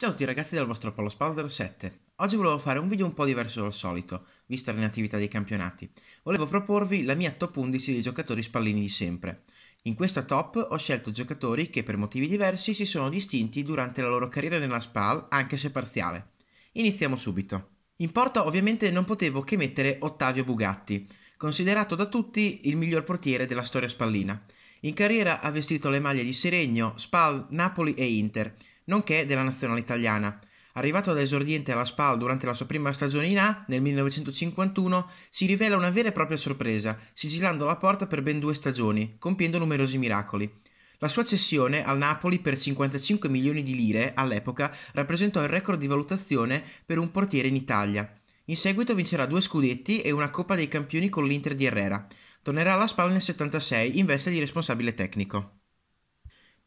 Ciao a tutti ragazzi dal vostro Apollo Spalder 7. Oggi volevo fare un video un po' diverso dal solito, vista l'inattività dei campionati. Volevo proporvi la mia top 11 dei giocatori spallini di sempre. In questa top ho scelto giocatori che per motivi diversi si sono distinti durante la loro carriera nella SPAL, anche se parziale. Iniziamo subito. In porta ovviamente non potevo che mettere Ottavio Bugatti, considerato da tutti il miglior portiere della storia spallina. In carriera ha vestito le maglie di Seregno, SPAL, Napoli e Inter, nonché della nazionale italiana. Arrivato da esordiente alla SPAL durante la sua prima stagione in A, nel 1951, si rivela una vera e propria sorpresa, sigillando la porta per ben due stagioni, compiendo numerosi miracoli. La sua cessione al Napoli per 55 milioni di lire all'epoca rappresentò il record di valutazione per un portiere in Italia. In seguito vincerà due scudetti e una Coppa dei Campioni con l'Inter di Herrera. Tornerà alla SPAL nel 76 in veste di responsabile tecnico.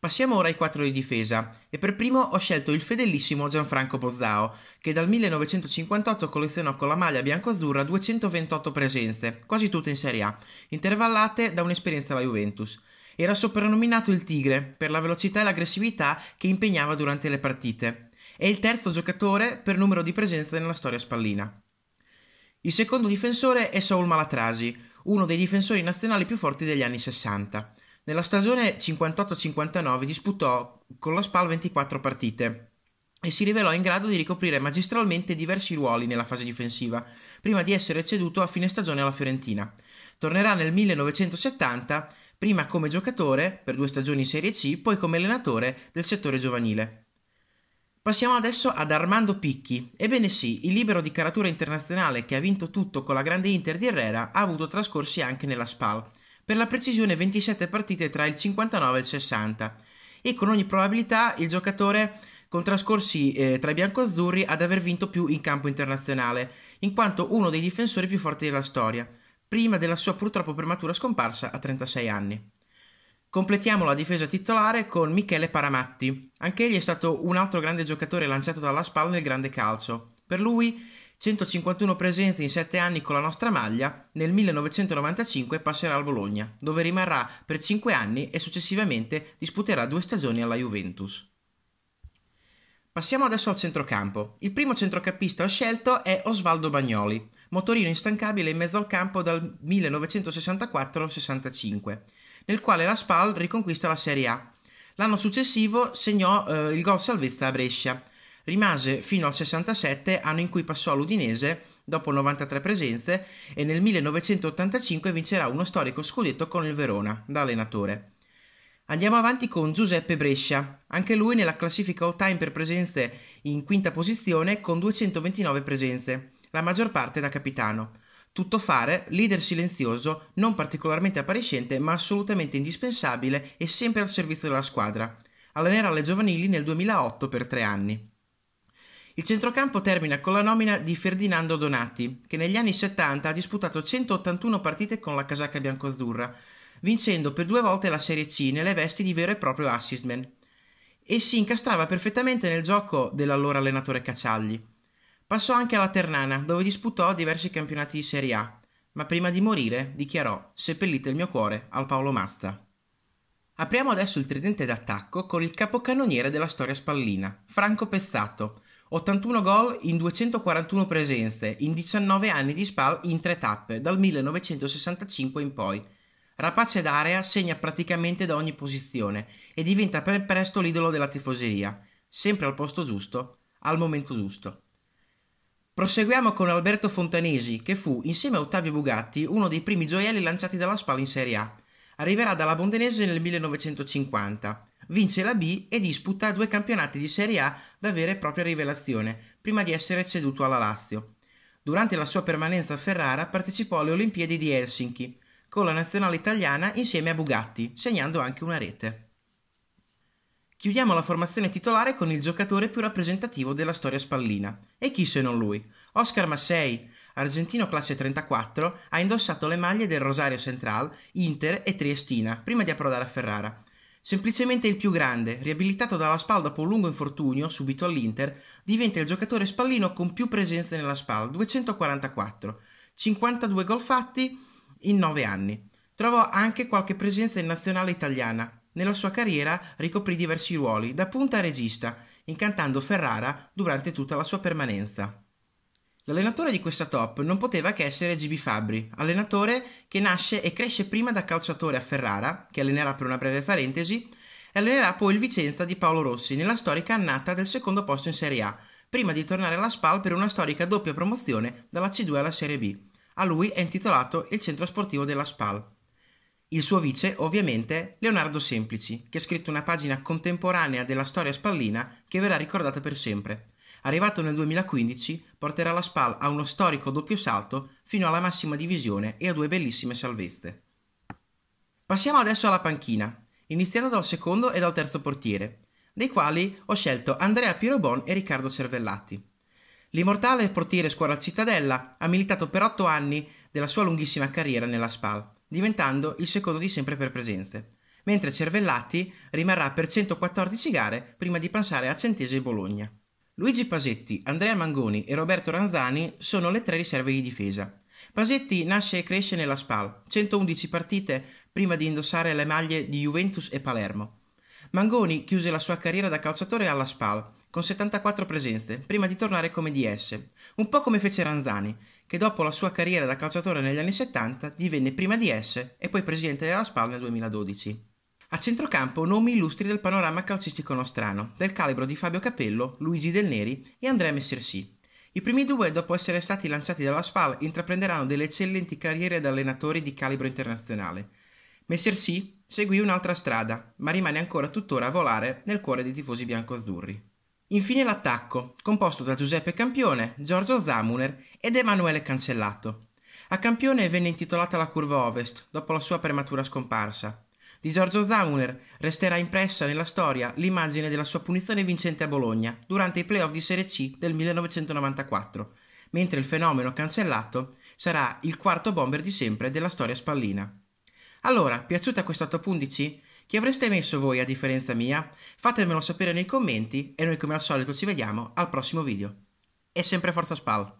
Passiamo ora ai quattro di difesa e per primo ho scelto il fedelissimo Gianfranco Pozzao, che dal 1958 collezionò con la maglia biancoazzurra 228 presenze, quasi tutte in Serie A, intervallate da un'esperienza alla Juventus. Era soprannominato il Tigre per la velocità e l'aggressività che impegnava durante le partite. È il terzo giocatore per numero di presenze nella storia spallina. Il secondo difensore è Saul Malatrasi, uno dei difensori nazionali più forti degli anni 60. Nella stagione 58-59 disputò con la SPAL 24 partite e si rivelò in grado di ricoprire magistralmente diversi ruoli nella fase difensiva, prima di essere ceduto a fine stagione alla Fiorentina. Tornerà nel 1970, prima come giocatore per due stagioni in Serie C, poi come allenatore del settore giovanile. Passiamo adesso ad Armando Picchi. Ebbene sì, il libero di caratura internazionale che ha vinto tutto con la grande Inter di Herrera ha avuto trascorsi anche nella SPAL per la precisione 27 partite tra il 59 e il 60 e con ogni probabilità il giocatore con trascorsi eh, tra i biancoazzurri ad aver vinto più in campo internazionale, in quanto uno dei difensori più forti della storia, prima della sua purtroppo prematura scomparsa a 36 anni. Completiamo la difesa titolare con Michele Paramatti. Anch'egli è stato un altro grande giocatore lanciato dalla spalla nel grande calcio. Per lui 151 presenze in 7 anni con la nostra maglia, nel 1995 passerà al Bologna, dove rimarrà per 5 anni e successivamente disputerà due stagioni alla Juventus. Passiamo adesso al centrocampo. Il primo centrocampista scelto è Osvaldo Bagnoli, motorino instancabile in mezzo al campo dal 1964-65, nel quale la Spal riconquista la Serie A. L'anno successivo segnò eh, il gol salvezza a Brescia, Rimase fino al 67, anno in cui passò all'Udinese dopo 93 presenze e nel 1985 vincerà uno storico scudetto con il Verona, da allenatore. Andiamo avanti con Giuseppe Brescia, anche lui nella classifica all time per presenze in quinta posizione con 229 presenze, la maggior parte da capitano. Tutto fare, leader silenzioso, non particolarmente appariscente ma assolutamente indispensabile e sempre al servizio della squadra. Allenerà le giovanili nel 2008 per tre anni. Il centrocampo termina con la nomina di Ferdinando Donati, che negli anni 70 ha disputato 181 partite con la casacca biancoazzurra, vincendo per due volte la Serie C nelle vesti di vero e proprio assistman. E si incastrava perfettamente nel gioco dell'allora allenatore Cacciagli. Passò anche alla Ternana, dove disputò diversi campionati di Serie A, ma prima di morire dichiarò seppellite il mio cuore al Paolo Mazza. Apriamo adesso il tridente d'attacco con il capocannoniere della storia spallina, Franco Pezzato, 81 gol in 241 presenze, in 19 anni di Spal in tre tappe, dal 1965 in poi. Rapace d'area segna praticamente da ogni posizione e diventa ben presto l'idolo della tifoseria, sempre al posto giusto, al momento giusto. Proseguiamo con Alberto Fontanesi, che fu, insieme a Ottavio Bugatti, uno dei primi gioielli lanciati dalla Spal in Serie A. Arriverà dalla Bondenese nel 1950 vince la B e disputa due campionati di Serie A da vera e propria rivelazione, prima di essere ceduto alla Lazio. Durante la sua permanenza a Ferrara partecipò alle Olimpiadi di Helsinki, con la nazionale italiana insieme a Bugatti, segnando anche una rete. Chiudiamo la formazione titolare con il giocatore più rappresentativo della storia spallina. E chi se non lui? Oscar Massei, argentino classe 34, ha indossato le maglie del Rosario Central, Inter e Triestina prima di approdare a Ferrara. Semplicemente il più grande, riabilitato dalla spalla dopo un lungo infortunio subito all'Inter, diventa il giocatore spallino con più presenze nella spalla, 244, 52 gol fatti in 9 anni. Trovò anche qualche presenza in nazionale italiana. Nella sua carriera ricoprì diversi ruoli, da punta a regista, incantando Ferrara durante tutta la sua permanenza. L'allenatore di questa top non poteva che essere Gibi Fabri, allenatore che nasce e cresce prima da calciatore a Ferrara, che allenerà per una breve parentesi, e allenerà poi il Vicenza di Paolo Rossi nella storica annata del secondo posto in Serie A, prima di tornare alla SPAL per una storica doppia promozione dalla C2 alla Serie B. A lui è intitolato il centro sportivo della SPAL. Il suo vice, ovviamente, Leonardo Semplici, che ha scritto una pagina contemporanea della storia spallina che verrà ricordata per sempre. Arrivato nel 2015, porterà la Spal a uno storico doppio salto fino alla massima divisione e a due bellissime salvezze. Passiamo adesso alla panchina, iniziando dal secondo e dal terzo portiere, dei quali ho scelto Andrea Pirobon e Riccardo Cervellati. L'immortale portiere scuola Cittadella ha militato per otto anni della sua lunghissima carriera nella Spal, diventando il secondo di sempre per presenze, mentre Cervellati rimarrà per 114 gare prima di passare a Centese e Bologna. Luigi Pasetti, Andrea Mangoni e Roberto Ranzani sono le tre riserve di difesa. Pasetti nasce e cresce nella SPAL, 111 partite prima di indossare le maglie di Juventus e Palermo. Mangoni chiuse la sua carriera da calciatore alla SPAL, con 74 presenze, prima di tornare come DS, un po' come fece Ranzani, che dopo la sua carriera da calciatore negli anni 70 divenne prima DS e poi presidente della SPAL nel 2012. A centrocampo nomi illustri del panorama calcistico nostrano, del calibro di Fabio Capello, Luigi Del Neri e Andrea Messersi. I primi due, dopo essere stati lanciati dalla SPAL, intraprenderanno delle eccellenti carriere da allenatori di calibro internazionale. Messersi seguì un'altra strada, ma rimane ancora tuttora a volare nel cuore dei tifosi biancoazzurri. Infine l'attacco, composto da Giuseppe Campione, Giorgio Zamuner ed Emanuele Cancellato. A Campione venne intitolata la curva ovest, dopo la sua prematura scomparsa. Di Giorgio Zamuner resterà impressa nella storia l'immagine della sua punizione vincente a Bologna durante i playoff di Serie C del 1994, mentre il fenomeno cancellato sarà il quarto bomber di sempre della storia spallina. Allora, piaciuta questa top 11? Chi avreste messo voi a differenza mia? Fatemelo sapere nei commenti e noi come al solito ci vediamo al prossimo video. E sempre forza Spal!